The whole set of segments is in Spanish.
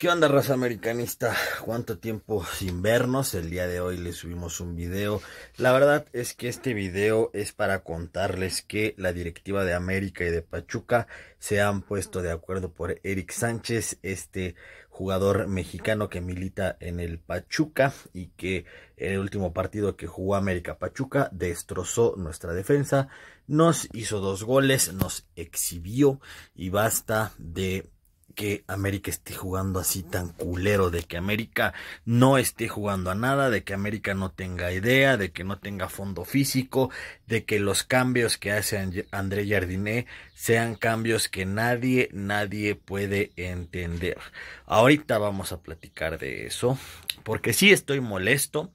¿Qué onda raza americanista? ¿Cuánto tiempo sin vernos? El día de hoy les subimos un video. La verdad es que este video es para contarles que la directiva de América y de Pachuca se han puesto de acuerdo por Eric Sánchez, este jugador mexicano que milita en el Pachuca y que en el último partido que jugó América Pachuca destrozó nuestra defensa, nos hizo dos goles, nos exhibió y basta de que América esté jugando así tan culero, de que América no esté jugando a nada, de que América no tenga idea, de que no tenga fondo físico, de que los cambios que hace André Jardiné sean cambios que nadie, nadie puede entender. Ahorita vamos a platicar de eso, porque sí estoy molesto,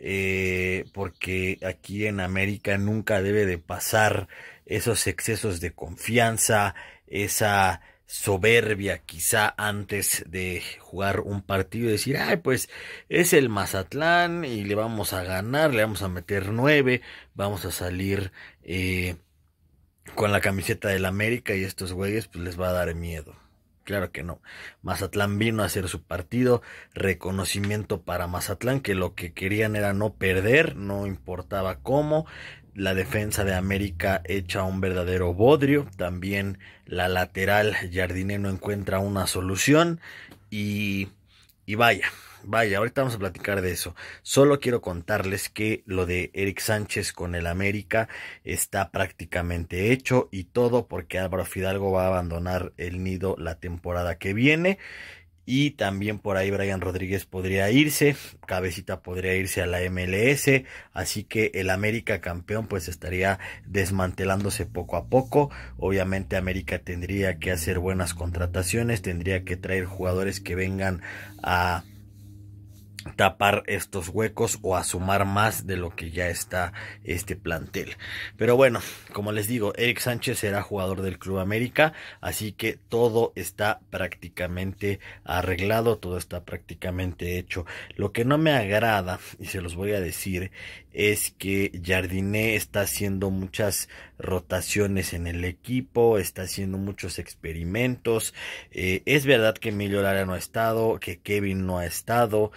eh, porque aquí en América nunca debe de pasar esos excesos de confianza, esa soberbia quizá antes de jugar un partido y decir, ay, pues es el Mazatlán y le vamos a ganar, le vamos a meter nueve, vamos a salir eh, con la camiseta del América y estos güeyes pues les va a dar miedo. Claro que no. Mazatlán vino a hacer su partido. Reconocimiento para Mazatlán, que lo que querían era no perder, no importaba cómo la defensa de América echa un verdadero bodrio, también la lateral Jardine no encuentra una solución y, y vaya, vaya, ahorita vamos a platicar de eso. Solo quiero contarles que lo de Eric Sánchez con el América está prácticamente hecho y todo porque Álvaro Fidalgo va a abandonar el nido la temporada que viene y también por ahí Brian Rodríguez podría irse, Cabecita podría irse a la MLS, así que el América campeón pues estaría desmantelándose poco a poco. Obviamente América tendría que hacer buenas contrataciones, tendría que traer jugadores que vengan a tapar estos huecos o a más de lo que ya está este plantel. Pero bueno, como les digo, Eric Sánchez será jugador del Club América, así que todo está prácticamente arreglado, todo está prácticamente hecho. Lo que no me agrada, y se los voy a decir, es que Jardiné está haciendo muchas rotaciones en el equipo, está haciendo muchos experimentos. Eh, es verdad que Emilio Lara no ha estado, que Kevin no ha estado.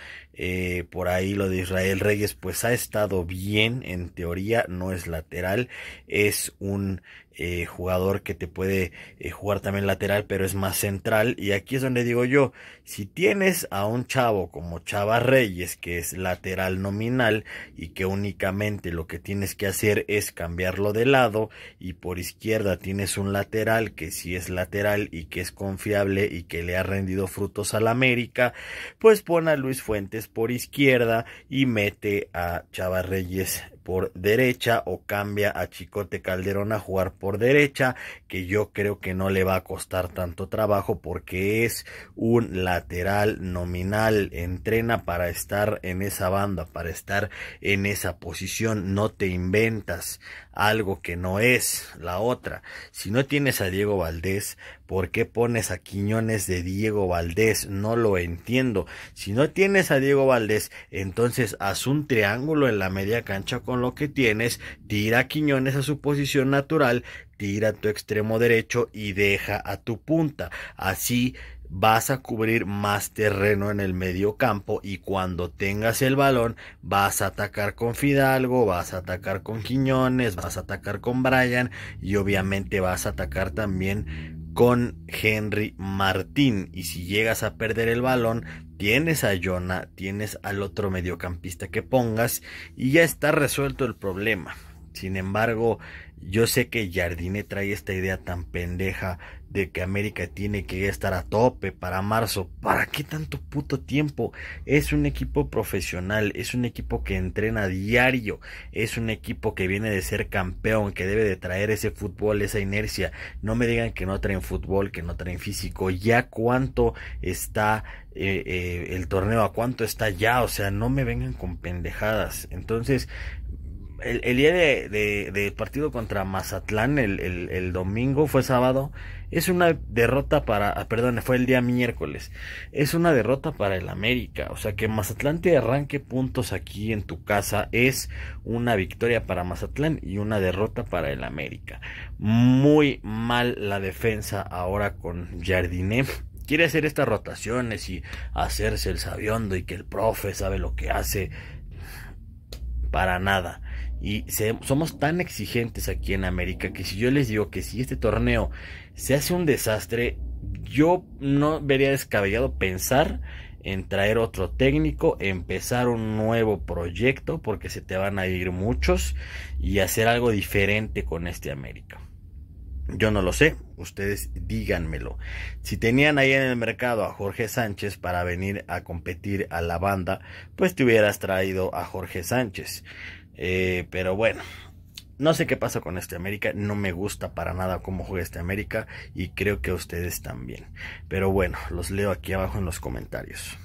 Eh, por ahí lo de Israel Reyes, pues ha estado bien, en teoría, no es lateral, es un eh, jugador que te puede eh, jugar también lateral, pero es más central. Y aquí es donde digo yo, si tienes a un chavo como Chava Reyes, que es lateral nominal y que únicamente lo que tienes que hacer es cambiarlo de lado y por izquierda tienes un lateral que sí es lateral y que es confiable y que le ha rendido frutos al América, pues pon a Luis Fuentes por izquierda y mete a Chava Reyes por derecha o cambia a Chicote Calderón a jugar por derecha, que yo creo que no le va a costar tanto trabajo porque es un lateral nominal, entrena para estar en esa banda, para estar en esa posición, no te inventas algo que no es la otra. Si no tienes a Diego Valdés, ¿Por qué pones a Quiñones de Diego Valdés? No lo entiendo. Si no tienes a Diego Valdés, entonces haz un triángulo en la media cancha con lo que tienes, tira a Quiñones a su posición natural, tira a tu extremo derecho y deja a tu punta. Así vas a cubrir más terreno en el medio campo y cuando tengas el balón vas a atacar con Fidalgo, vas a atacar con Quiñones, vas a atacar con Bryan y obviamente vas a atacar también con Henry Martín. Y si llegas a perder el balón, tienes a Jonah, tienes al otro mediocampista que pongas y ya está resuelto el problema. Sin embargo, yo sé que Jardine trae esta idea tan pendeja de que América tiene que estar a tope para marzo. ¿Para qué tanto puto tiempo? Es un equipo profesional, es un equipo que entrena diario, es un equipo que viene de ser campeón, que debe de traer ese fútbol, esa inercia. No me digan que no traen fútbol, que no traen físico. Ya cuánto está eh, eh, el torneo, a cuánto está ya. O sea, no me vengan con pendejadas. Entonces, el, día de, partido contra Mazatlán, el, domingo, fue sábado, es una derrota para, ah, perdón, fue el día miércoles, es una derrota para el América, o sea que Mazatlán te arranque puntos aquí en tu casa es una victoria para Mazatlán y una derrota para el América. Muy mal la defensa ahora con Jardiné quiere hacer estas rotaciones y hacerse el sabiondo y que el profe sabe lo que hace. Para nada. Y somos tan exigentes aquí en América que si yo les digo que si este torneo se hace un desastre, yo no vería descabellado pensar en traer otro técnico, empezar un nuevo proyecto, porque se te van a ir muchos, y hacer algo diferente con este América. Yo no lo sé, ustedes díganmelo. Si tenían ahí en el mercado a Jorge Sánchez para venir a competir a la banda, pues te hubieras traído a Jorge Sánchez. Eh, pero bueno, no sé qué pasa con este América, no me gusta para nada cómo juega este América y creo que a ustedes también. Pero bueno, los leo aquí abajo en los comentarios.